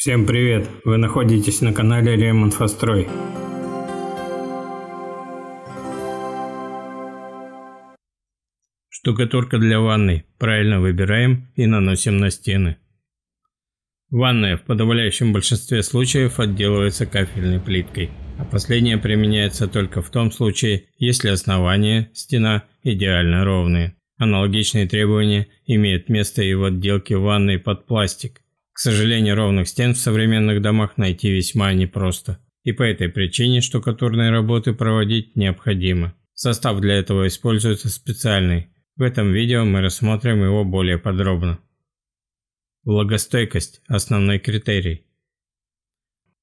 Всем привет! Вы находитесь на канале ремонт Ремонтфострой. Штукатурка для ванной. Правильно выбираем и наносим на стены. Ванная в подавляющем большинстве случаев отделывается кафельной плиткой, а последняя применяется только в том случае, если основание, стена идеально ровные. Аналогичные требования имеют место и в отделке ванной под пластик. К сожалению, ровных стен в современных домах найти весьма непросто. И по этой причине штукатурные работы проводить необходимо. Состав для этого используется специальный. В этом видео мы рассмотрим его более подробно. Влагостойкость – основной критерий.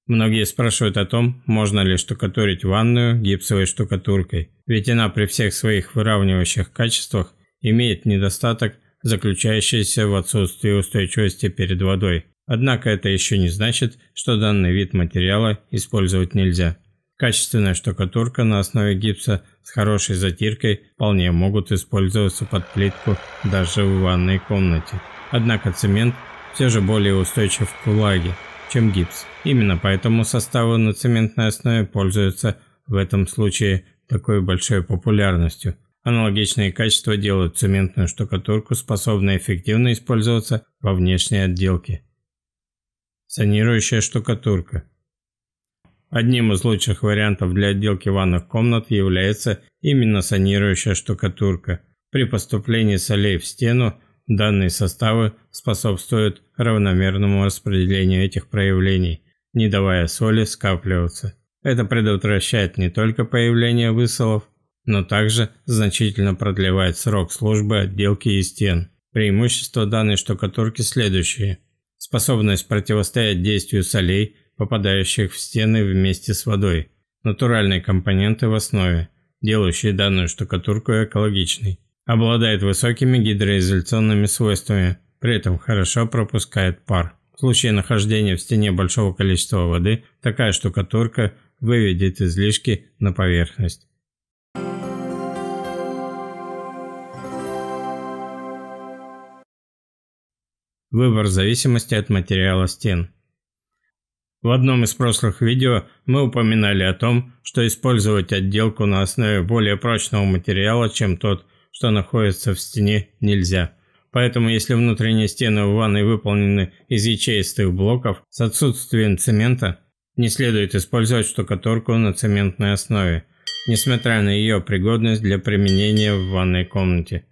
Многие спрашивают о том, можно ли штукатурить ванную гипсовой штукатуркой, ведь она при всех своих выравнивающих качествах имеет недостаток заключающаяся в отсутствии устойчивости перед водой. Однако это еще не значит, что данный вид материала использовать нельзя. Качественная штукатурка на основе гипса с хорошей затиркой вполне могут использоваться под плитку даже в ванной комнате. Однако цемент все же более устойчив к влаге, чем гипс. Именно поэтому составы на цементной основе пользуются в этом случае такой большой популярностью – Аналогичные качества делают цементную штукатурку, способной эффективно использоваться во внешней отделке. Санирующая штукатурка. Одним из лучших вариантов для отделки ванных комнат является именно санирующая штукатурка. При поступлении солей в стену данные составы способствуют равномерному распределению этих проявлений, не давая соли скапливаться. Это предотвращает не только появление высолов, но также значительно продлевает срок службы отделки и стен. Преимущества данной штукатурки следующие. Способность противостоять действию солей, попадающих в стены вместе с водой. Натуральные компоненты в основе, делающие данную штукатурку экологичной. Обладает высокими гидроизоляционными свойствами, при этом хорошо пропускает пар. В случае нахождения в стене большого количества воды, такая штукатурка выведет излишки на поверхность. Выбор зависимости от материала стен. В одном из прошлых видео мы упоминали о том, что использовать отделку на основе более прочного материала, чем тот, что находится в стене, нельзя. Поэтому если внутренние стены в ванной выполнены из ячеистых блоков с отсутствием цемента, не следует использовать штукатурку на цементной основе, несмотря на ее пригодность для применения в ванной комнате.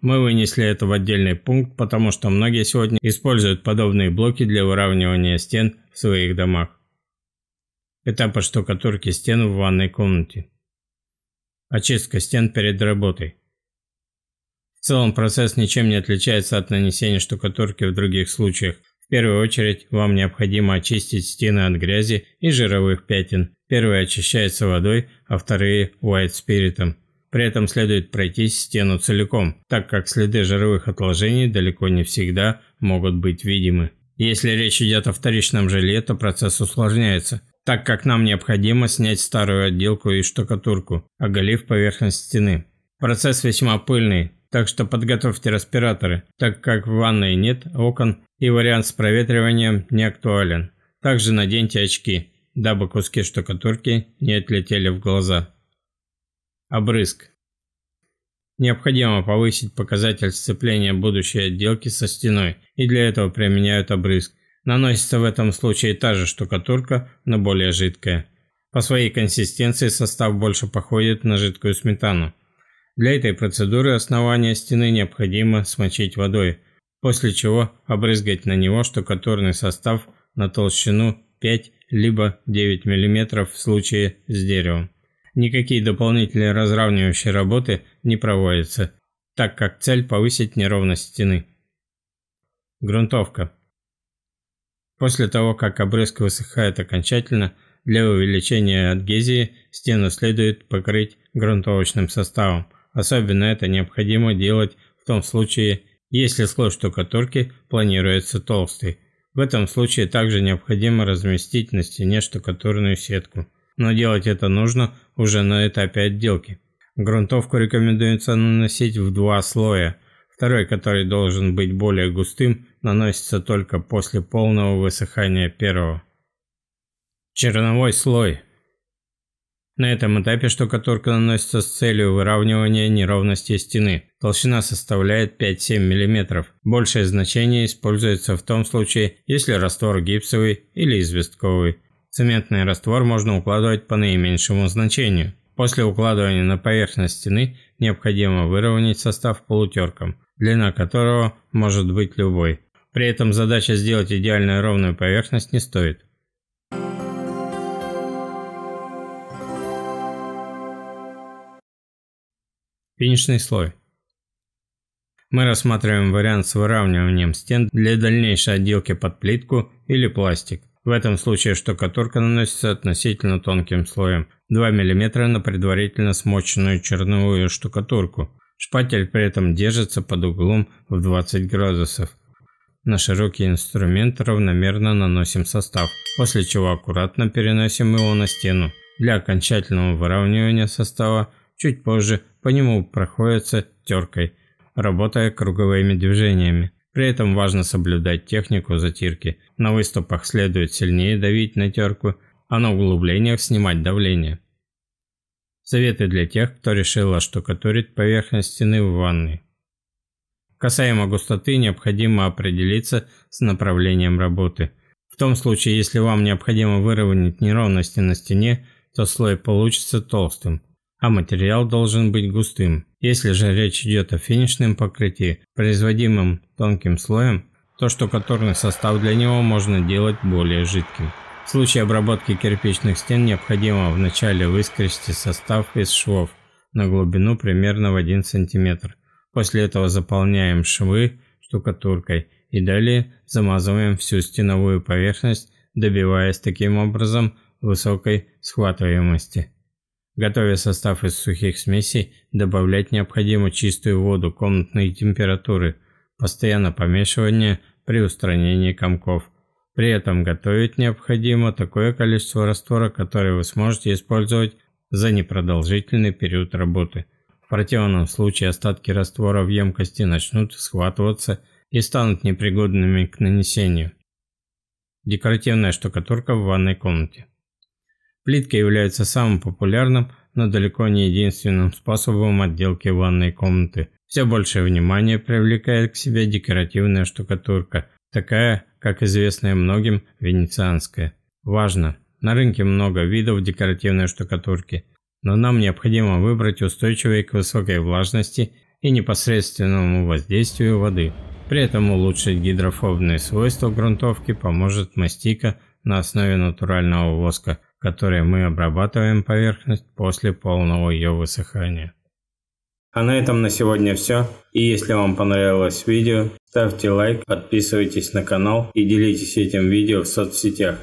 Мы вынесли это в отдельный пункт, потому что многие сегодня используют подобные блоки для выравнивания стен в своих домах. Этап штукатурки стен в ванной комнате. Очистка стен перед работой. В целом процесс ничем не отличается от нанесения штукатурки в других случаях. В первую очередь вам необходимо очистить стены от грязи и жировых пятен. Первые очищаются водой, а вторые – white спиритом. При этом следует пройтись стену целиком, так как следы жировых отложений далеко не всегда могут быть видимы. Если речь идет о вторичном желе, то процесс усложняется, так как нам необходимо снять старую отделку и штукатурку, оголив поверхность стены. Процесс весьма пыльный, так что подготовьте респираторы, так как в ванной нет окон и вариант с проветриванием не актуален. Также наденьте очки, дабы куски штукатурки не отлетели в глаза. Обрызг. Необходимо повысить показатель сцепления будущей отделки со стеной, и для этого применяют обрызг. Наносится в этом случае та же штукатурка, но более жидкая. По своей консистенции состав больше походит на жидкую сметану. Для этой процедуры основание стены необходимо смочить водой, после чего обрызгать на него штукатурный состав на толщину 5 либо 9 мм в случае с деревом. Никакие дополнительные разравнивающие работы не проводятся, так как цель повысить неровность стены. Грунтовка. После того, как обрезка высыхает окончательно, для увеличения адгезии стену следует покрыть грунтовочным составом. Особенно это необходимо делать в том случае, если слой штукатурки планируется толстый. В этом случае также необходимо разместить на стене штукатурную сетку но делать это нужно уже на этапе отделки. Грунтовку рекомендуется наносить в два слоя. Второй, который должен быть более густым, наносится только после полного высыхания первого. Черновой слой. На этом этапе штукатурка наносится с целью выравнивания неровностей стены. Толщина составляет 5-7 мм. Большее значение используется в том случае, если раствор гипсовый или известковый. Цементный раствор можно укладывать по наименьшему значению. После укладывания на поверхность стены необходимо выровнять состав полутерком, длина которого может быть любой. При этом задача сделать идеально ровную поверхность не стоит. Финишный слой. Мы рассматриваем вариант с выравниванием стен для дальнейшей отделки под плитку или пластик. В этом случае штукатурка наносится относительно тонким слоем 2 мм на предварительно смоченную черновую штукатурку. Шпатель при этом держится под углом в 20 градусов. На широкий инструмент равномерно наносим состав, после чего аккуратно переносим его на стену. Для окончательного выравнивания состава чуть позже по нему проходится теркой, работая круговыми движениями. При этом важно соблюдать технику затирки. На выступах следует сильнее давить на терку, а на углублениях снимать давление. Советы для тех, кто решил оштукатурить поверхность стены в ванной. Касаемо густоты, необходимо определиться с направлением работы. В том случае, если вам необходимо выровнять неровности на стене, то слой получится толстым, а материал должен быть густым. Если же речь идет о финишном покрытии, производимом тонким слоем, то штукатурный состав для него можно делать более жидким. В случае обработки кирпичных стен необходимо вначале выскрести состав из швов на глубину примерно в 1 см. После этого заполняем швы штукатуркой и далее замазываем всю стеновую поверхность, добиваясь таким образом высокой схватываемости. Готовя состав из сухих смесей, добавлять необходимо чистую воду комнатной температуры, постоянно помешивание при устранении комков. При этом готовить необходимо такое количество раствора, которое вы сможете использовать за непродолжительный период работы. В противном случае остатки раствора в емкости начнут схватываться и станут непригодными к нанесению. Декоративная штукатурка в ванной комнате. Плитка является самым популярным, но далеко не единственным способом отделки ванной комнаты. Все большее внимание привлекает к себе декоративная штукатурка, такая, как известная многим, венецианская. Важно! На рынке много видов декоративной штукатурки, но нам необходимо выбрать устойчивые к высокой влажности и непосредственному воздействию воды. При этом улучшить гидрофобные свойства грунтовки поможет мастика на основе натурального воска, которой мы обрабатываем поверхность после полного ее высыхания. А на этом на сегодня все. И если вам понравилось видео, ставьте лайк, подписывайтесь на канал и делитесь этим видео в соцсетях.